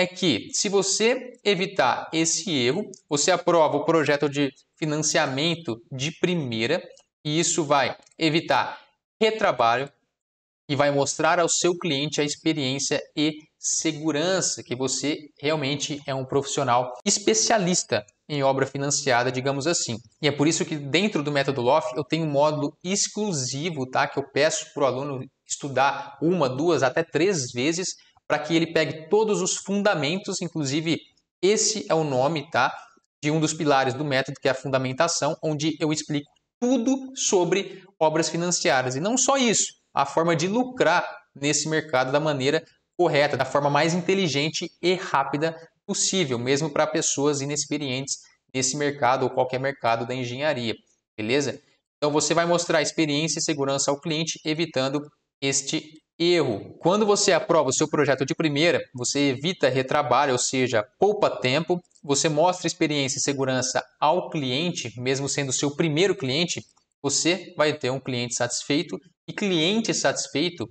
é que se você evitar esse erro, você aprova o projeto de financiamento de primeira e isso vai evitar retrabalho e vai mostrar ao seu cliente a experiência e segurança que você realmente é um profissional especialista em obra financiada, digamos assim. E é por isso que dentro do método LOF eu tenho um módulo exclusivo, tá, que eu peço para o aluno estudar uma, duas, até três vezes para que ele pegue todos os fundamentos, inclusive esse é o nome, tá? De um dos pilares do método, que é a fundamentação, onde eu explico tudo sobre obras financiárias. E não só isso, a forma de lucrar nesse mercado da maneira correta, da forma mais inteligente e rápida possível, mesmo para pessoas inexperientes nesse mercado ou qualquer mercado da engenharia, beleza? Então você vai mostrar experiência e segurança ao cliente, evitando este Erro. Quando você aprova o seu projeto de primeira, você evita retrabalho, ou seja, poupa tempo, você mostra experiência e segurança ao cliente, mesmo sendo seu primeiro cliente, você vai ter um cliente satisfeito e cliente satisfeito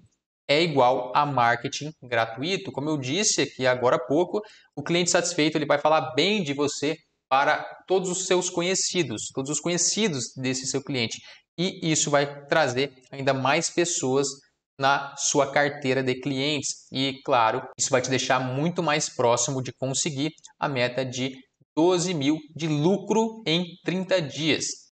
é igual a marketing gratuito. Como eu disse aqui agora há pouco, o cliente satisfeito ele vai falar bem de você para todos os seus conhecidos, todos os conhecidos desse seu cliente. E isso vai trazer ainda mais pessoas na sua carteira de clientes. E claro, isso vai te deixar muito mais próximo de conseguir a meta de 12 mil de lucro em 30 dias.